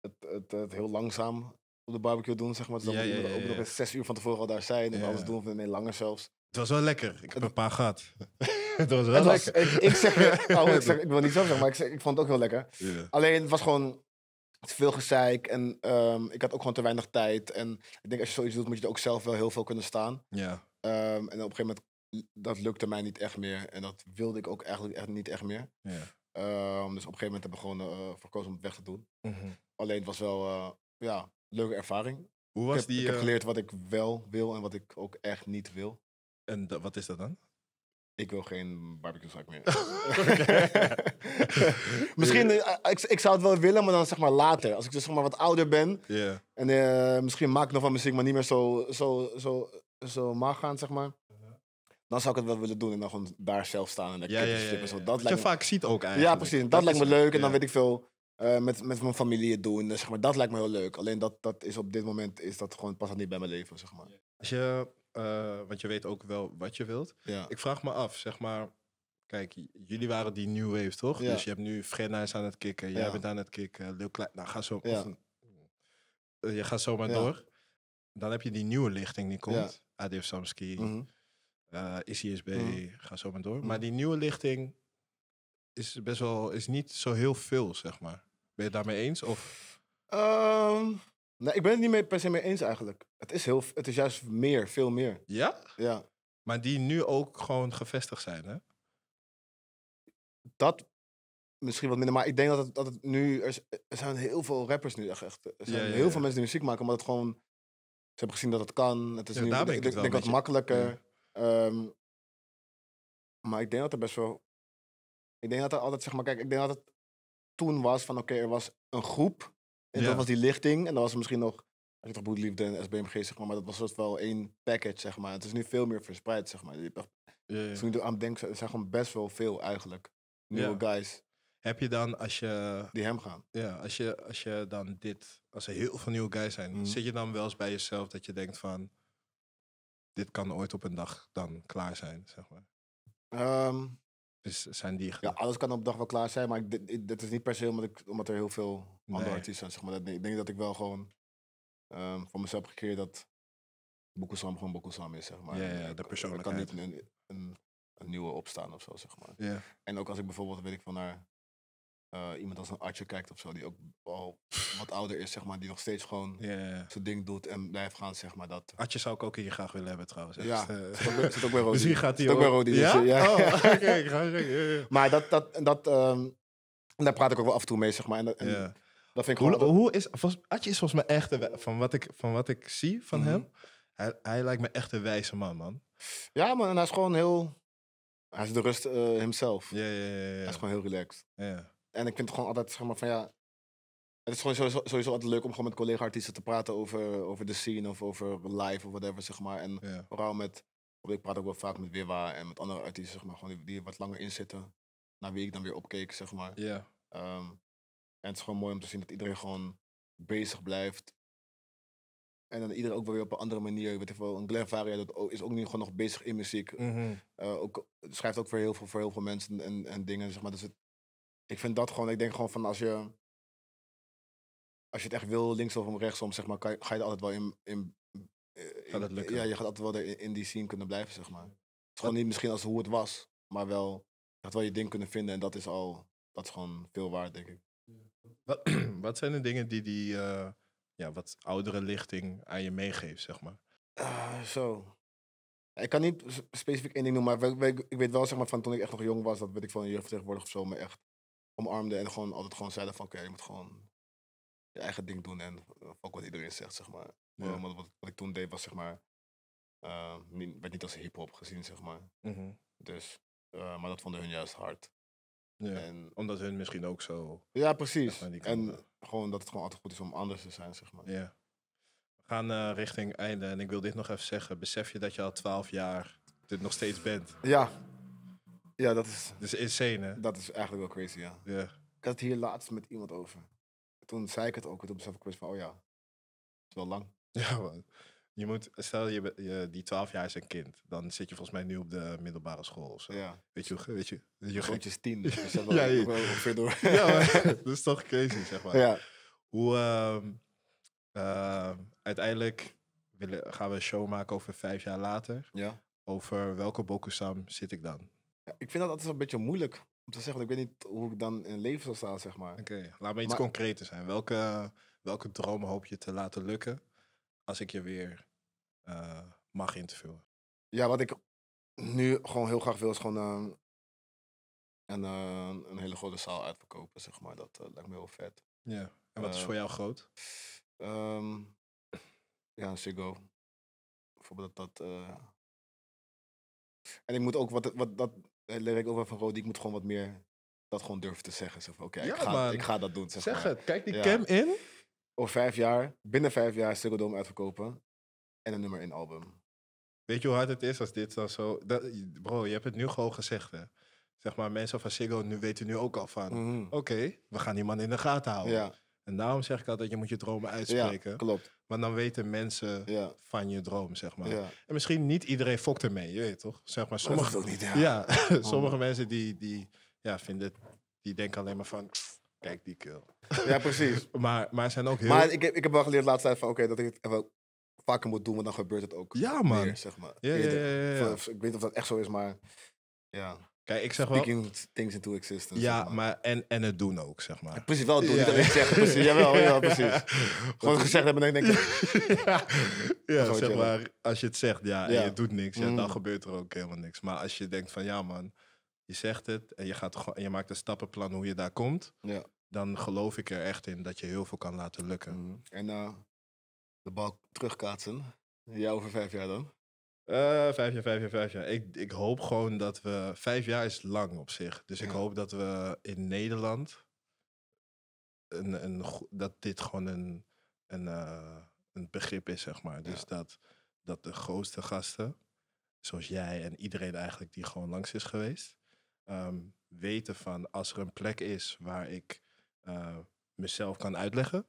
Het, het, het, heel langzaam op de barbecue doen, zeg maar. Dus dan moet je ook nog zes uur van tevoren al daar zijn en alles doen. Nee, langer zelfs. Het was wel lekker. Ik heb een paar gehad. het was wel lekker. Ik, oh, ik, zeg, ik, wil niet zo zeggen, maar ik, ik vond het ook heel lekker. Alleen het was gewoon veel gezeik en ehm, ik had ook gewoon te weinig tijd. En ik denk als je zoiets doet, moet je er ook zelf wel heel veel kunnen staan. Ehm, en op een gegeven moment, dat lukte mij niet echt meer. En dat wilde ik ook eigenlijk echt niet echt meer. Ehm, dus op een gegeven moment heb ik gewoon uh, eh, voor om het weg te doen. Mhm. Alleen het was wel uh, ja, leuke ervaring. Hoe was heb, die, ik heb eh, geleerd wat ik wel wil en wat ik ook echt niet wil. En wat is dat dan? Ik wil geen barbecuezak meer. misschien, eh, ik, ik zou het wel willen, maar dan zeg maar later. Als ik dus zeg maar wat ouder ben. En eh, misschien maak ik nog wel muziek, maar niet meer zo, zo, zo, zo gaan, zeg maar. Dan zou ik het wel willen doen en dan gewoon daar zelf staan en Zo. Dat Wat je vaak ziet ook eigenlijk. Ja, precies. Dat, dat lijkt me leuk en dan weet ik veel eh, met, met mijn familie doen. Dus zeg maar, dat lijkt me heel leuk. Alleen dat, dat is op dit moment is dat gewoon, past dat niet bij mijn leven, zeg maar. Als je eh, want je weet ook wel wat je wilt. Ik vraag me af, zeg maar, kijk, jullie waren die new wave, toch? Dus je hebt nu Frenna is aan het kicken, jij bent aan het kicken, Leuk. Klein, nou ga zo, eh, je gaat zomaar door. Dan heb je die nieuwe lichting die komt, Adif Samski, mm -hmm. ICSB, ga zo maar door. Mhm. Maar die nieuwe lichting is best wel, is niet zo heel veel, zeg maar. Ben je het daarmee eens? Of? Ehm, Nee, ik ben het niet mee, per se mee eens eigenlijk. Het is, heel, het is juist meer, veel meer. Ja? Ja. Maar die nu ook gewoon gevestigd zijn, hè? Dat misschien wat minder, maar ik denk dat het, dat nu... Er, zijn heel veel rappers nu echt. echt er zijn heel veel mensen die muziek maken, maar het gewoon... Ze hebben gezien dat het kan. Het is nu, ik, ik, ik denk wat makkelijker. Ehm, maar ik denk dat er best wel... Ik denk dat er altijd, zeg maar, kijk, ik denk dat het toen was van, oké, er was een groep en dat was die lichting. En dan was er misschien nog, ik het Boetliefde en SBMG, zeg maar. Maar dat was soort wel één package, zeg maar. Het is nu veel meer verspreid, zeg maar. Je Toen aan denk, er zijn gewoon best wel veel eigenlijk. Nieuwe guys. Heb je dan, als je... Die hem gaan. Ja, als je, als je dan dit... Als er heel veel nieuwe guys zijn, mhm. zit je dan wel eens bij jezelf dat je denkt van... Dit kan ooit op een dag dan klaar zijn, zeg maar. Ehm, dus zijn die... Ja, alles kan op een dag wel klaar zijn, maar dat is niet per se omdat, ik, omdat er heel veel andere artiesten. Zeg maar. Ik denk dat ik wel gewoon um, voor mezelf gekeerd dat Bokusam gewoon Bokusam is. Zeg maar. Ja, eh, ja de persoonlijkheid. Ik kan niet een, een, een, nieuwe opstaan of zo, zeg maar. Ja. En ook als ik bijvoorbeeld, weet ik van naar uh, iemand als een Archer kijkt of zo, die ook al wat ouder is, zeg maar, die nog steeds gewoon yeah. zijn ding doet en blijft gaan, zeg maar. Dat... Archer zou ik ook hier graag willen hebben trouwens. Ja, uh, eh, zit, ook bij, ook Rodi. Dus hier gaat hij ook. bij Rodi. Ja? Dus, ja. Oh, okay, maar dat, dat, dat um, daar praat ik ook wel af en toe mee, zeg maar. En, en yeah. Dat vind ik hoe, Hoe is, Adje is volgens mij echt, van wat ik, van wat ik zie van mhm. hem, hij, hij, lijkt me echt een wijze man, man. Ja, man, en hij is gewoon heel... Hij is de rust uh, Ja, ja, ja, ja, Hij is gewoon heel relaxed. Ja. En ik vind het gewoon altijd, zeg maar, van ja... Het is gewoon sowieso, altijd leuk om gewoon met collega-artiesten te praten over, over de scene of over live of whatever, zeg maar. En vooral met... Ik praat ook wel vaak met Wiwa en met andere artiesten, zeg maar, gewoon die, die wat langer inzitten, Naar wie ik dan weer opkeek, zeg maar. Ja. Ehm, en het is gewoon mooi om te zien dat iedereen gewoon bezig blijft. En dan iedereen ook wel weer op een andere manier. Weet een Glenn Varia dat is ook nu gewoon nog bezig in muziek. Mm ook, schrijft ook voor heel veel, voor heel veel mensen en, en dingen. Zeg maar. Dus het, ik vind dat gewoon, ik denk gewoon van als je, als je het echt wil, links of rechtsom, zeg maar, kan, ga je er altijd wel in. in, eh, Ja, je gaat altijd wel in, in die scene kunnen blijven, zeg maar. Het is gewoon niet misschien als hoe het was, maar wel, gaat wel je ding kunnen vinden. En dat is al, dat is gewoon veel waard, denk ik. Wat, zijn de dingen die die eh, ja, wat oudere lichting aan je meegeeft, zeg maar? Ah, zo. Ik kan niet specifiek één ding noemen, maar ik weet, wel zeg maar, van toen ik echt nog jong was, dat weet ik van een jeugdvertegenwoordiger of zo me echt omarmde en gewoon altijd gewoon zeiden van oké, je moet gewoon je eigen ding doen en ook wat iedereen zegt, zeg maar. Wat, wat, ik toen deed was zeg maar, eh, werd niet als hip-hop gezien, zeg maar. Mhm. Dus, eh, maar dat vonden hun juist hard. En, Omdat hun misschien ook zo... Ja, precies. en eh. gewoon dat het gewoon altijd goed is om anders te zijn, zeg maar. Ja. We gaan eh, richting einde en ik wil dit nog even zeggen. Besef je dat je al twaalf jaar dit nog steeds bent? Ja. Ja, dat is... dus is insane, hè? Dat is eigenlijk wel crazy, ja. Ja. Ik had het hier laatst met iemand over. Toen zei ik het ook toen besef ik van, oh ja, het is wel lang. Ja, man je moet, stel je, je die 12 jaar is een kind, dan zit je volgens mij nu op de middelbare school zo. Ja. Weet je, weet je, je grootjes tien, dus dan ja, ja. wel ongeveer door. ja, dat is toch crazy, zeg maar. Ja. Hoe ehm, ehm, uiteindelijk willen, gaan we een show maken over vijf jaar later. Ja. Over welke Bokusam zit ik dan? Ja, ik vind dat altijd een beetje moeilijk om te zeggen, want ik weet niet hoe ik dan in leven zal staan, zeg maar. Oké, laat me iets concreter zijn. Welke, welke droom hoop je te laten lukken? als ik je weer eh, mag interviewen? Ja, wat ik nu gewoon heel graag wil is gewoon uh, een hele grote zaal uitverkopen, zeg maar. Dat eh, lijkt me heel vet. Ja, en wat is eh, voor jou groot? Ehm, ja, een Ziggo. Bijvoorbeeld dat... dat En ik moet ook, wat, wat dat leer ik ook wel van Rodi, ik moet gewoon wat meer dat gewoon durven te zeggen. Zeg, Oké, ik, ga, ik ga dat doen. Zeg, het, kijk die cam in over vijf jaar, binnen vijf jaar, Ziggo uitverkopen. En een nummer in album. Weet je hoe hard het is als dit dan zo... Dat, bro, je hebt het nu gewoon gezegd, hè. Zeg maar, mensen van Siggo nu weten nu ook al van... Mhm. Oké, we gaan die man in de gaten houden. Ja. En daarom zeg ik altijd, je moet je dromen uitspreken. Ja, klopt. Want dan weten mensen van je droom, zeg maar. En misschien niet iedereen fokt ermee, je weet toch? Zeg maar, sommige, ook niet, ja. Oh, sommige mensen die, die ja, vinden, die denken alleen maar van, kijk die kill. Ja, precies. Maar, maar zijn ook heel... Maar ik heb, ik heb wel geleerd laatst tijd van, oké, dat ik het even vaker moet doen, want dan gebeurt het ook. Ja, man. zeg maar. Ja, ja, ja, ja, Ik weet niet of dat echt zo is, maar ja. Kijk, ik zeg Speaking wel... things into existence. Ja, maar. en, en het doen ook, zeg maar. precies, wel het doen. Ja. Niet alleen zeggen, precies. Jawel, ja, precies. Gewoon gezegd hebben en denk ik... ja, ja zeg maar, als je het zegt, ja, en je doet niks, dan mm. gebeurt er ook helemaal niks. Maar als je denkt van, ja man, je zegt het en je, gaat, en je maakt een stappenplan hoe je daar komt... Ja dan geloof ik er echt in dat je heel veel kan laten lukken. Mm. En uh, de bal terugkaatsen. Jij over vijf jaar dan? Eh, vijf jaar, vijf jaar, vijf jaar. Ik, ik hoop gewoon dat we. Vijf jaar is lang op zich. Dus ik hoop dat we in Nederland. Een, een, dat dit gewoon een, een, eh, een begrip is, zeg maar. Dus dat, dat de grootste gasten, zoals jij en iedereen eigenlijk die gewoon langs is geweest, ehm, weten van als er een plek is waar ik uh, mezelf kan uitleggen,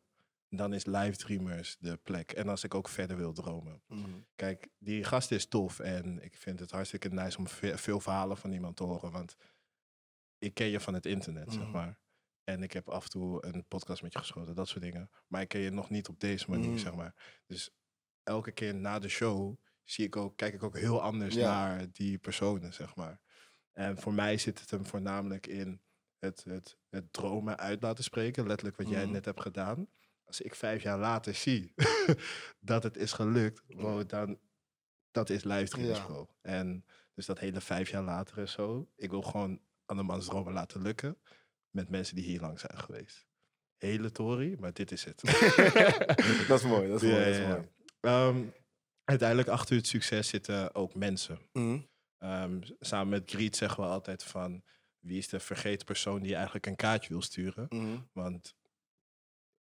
dan is live de plek. En als ik ook verder wil dromen. Mhm. Kijk, die gast is tof en ik vind het hartstikke nice om veel verhalen van iemand te horen, want ik ken je van het internet, zeg mhm. maar. En ik heb af en toe een podcast met je geschoten, dat soort dingen. Maar ik ken je nog niet op deze manier, mhm. zeg maar. Dus elke keer na de show zie ik ook, kijk ik ook heel anders naar die personen, zeg maar. En voor mij zit het hem voornamelijk in het, het, dromen uit laten spreken. Letterlijk wat jij mhm. net hebt gedaan. Als ik vijf jaar later zie dat het is gelukt, dan dat is lijftrainingsschool. Ja. En dus dat hele vijf jaar later en zo. Ik wil gewoon andermans dromen laten lukken met mensen die hier lang zijn geweest. Hele tory, maar dit is het. dat is mooi, dat is mooi. Dat is mooi. Ehm, uiteindelijk achter het succes zitten ook mensen. Mhm. Ehm, samen met Griet zeggen we altijd van wie is de vergeten persoon die eigenlijk een kaartje wil sturen? Mhm. Want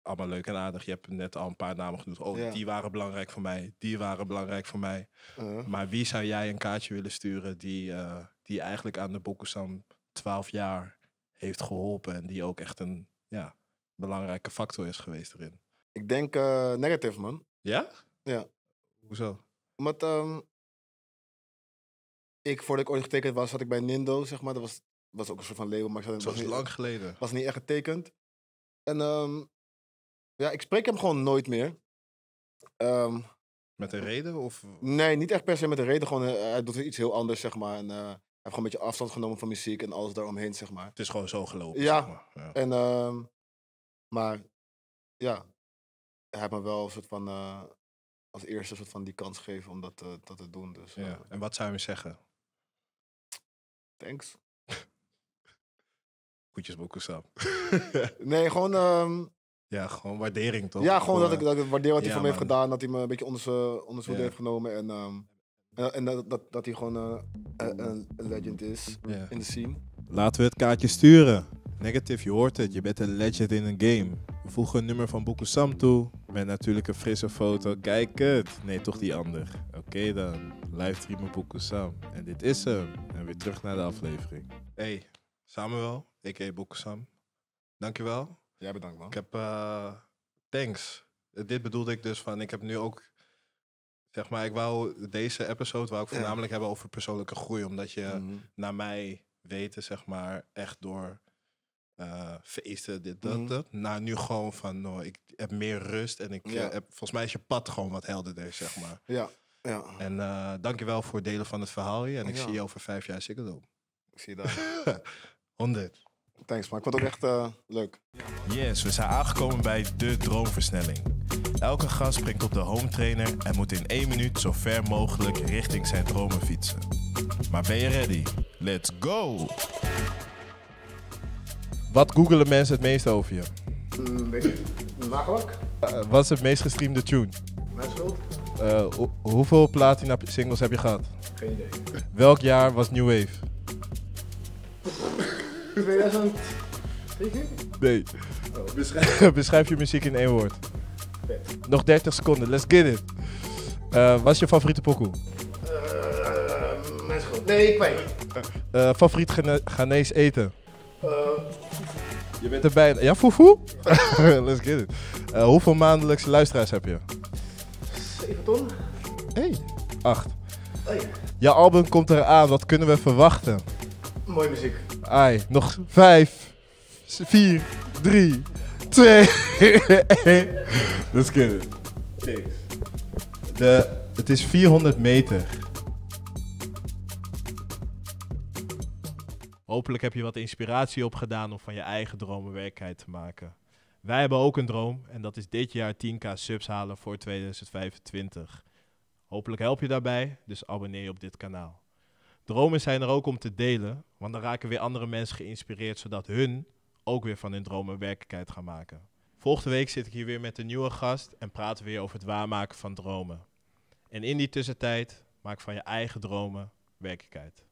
allemaal leuk en aardig. Je hebt net al een paar namen genoemd. Oh, die waren belangrijk voor mij. Die waren belangrijk voor mij. Uh-huh. Maar wie zou jij een kaartje willen sturen die, eh, die eigenlijk aan de Bokusan 12 jaar heeft geholpen en die ook echt een ja, belangrijke factor is geweest erin? Ik denk eh, negatief man. Ja? Ja. Hoezo? Omdat ehm, ik, voordat ik ooit getekend was, zat ik bij Nindo, zeg maar. Dat was was ook een soort van label, maar ik zat, was niet, lang geleden. Was niet echt getekend. En ehm, ja, ik spreek hem gewoon nooit meer. Ehm, met een reden? Of? Nee, niet echt per se met een reden. Gewoon, eh, hij doet iets heel anders, zeg maar. En eh, hij heeft gewoon een beetje afstand genomen van muziek en alles daaromheen, zeg maar. Het is gewoon zo gelopen. Ja. Zeg maar. ja. En, ehm, maar ja, hij heeft me wel een soort van. Eh, als eerste soort van die kans gegeven om dat, dat te doen. Dus, en wat zou je zeggen? Thanks koetjes boekusam nee, gewoon... Ehm, ja, gewoon waardering toch? Ja, gewoon dat ik, dat ik waardeer wat hij ja, voor me heeft gedaan. Dat hij me een beetje onder zijn heeft genomen. En, ehm, en, en, dat, dat, dat hij gewoon eh, eh, een, legend is in de scene. Laten we het kaartje sturen. Negative, je hoort het. Je bent een legend in een game. We voegen een nummer van Boeko toe. Met natuurlijk een frisse foto. Kijk het. Nee, toch die ander. Oké dan. Live streamen En dit is hem. En weer terug naar de aflevering. Hey, Samuel, dank je Dankjewel. Jij bedankt, wel. Ik heb... Uh, thanks. Dit bedoelde ik dus van, ik heb nu ook... Zeg maar, ik wou deze episode wou ik voornamelijk hebben over persoonlijke groei. Omdat je mhm. naar mij weten, zeg maar, echt door uh, feesten, dit, dat, mhm. dat. Nou, nu gewoon van, nou, ik heb meer rust en ik eh, heb, volgens mij is je pad gewoon wat helderder, zeg maar. Ja, ja. En uh, dankjewel voor het delen van het verhaal hier. En ik zie je over vijf jaar doen. Ik zie dat. Thanks man, ik vond het ook echt eh, leuk. Yes, we zijn aangekomen bij de droomversnelling. Elke gast springt op de home trainer en moet in één minuut zo ver mogelijk richting zijn dromen fietsen. Maar ben je ready? Let's go! Wat googelen mensen het meest over je? Makkelijk. Mm, eh, wat is het meest gestreamde tune? Mijn eh, hoeveel platina singles heb je gehad? Geen idee. Welk jaar was New Wave? 2000. Nee. beschrijf. Oh, dus- beschrijf je muziek in één woord. Nog 30 seconden, let's get it. Uh, wat is je favoriete pokoe? Uh, nee, ik weet uh, favoriet Gane Ghanese eten? je bent erbij. Ja, foefoe? let's get it. hoeveel maandelijkse luisteraars heb je? 7 ton. Hey, 8. Ja, album komt eraan, wat kunnen we verwachten? Mooie muziek. Ai, nog 5, 4, 3, 2. één. Let's get it. De, het is 400 meter. Hopelijk heb je wat inspiratie opgedaan om van je eigen dromen werkelijkheid te maken. Wij hebben ook een droom en dat is dit jaar 10k subs halen voor 2025. Hopelijk help je daarbij, dus abonneer je op dit kanaal. Dromen zijn er ook om te delen, want dan raken weer andere mensen geïnspireerd, zodat hun ook weer van hun dromen werkelijkheid gaan maken. Volgende week zit ik hier weer met een nieuwe gast en praten we weer over het waarmaken van dromen. En in die tussentijd maak van je eigen dromen werkelijkheid.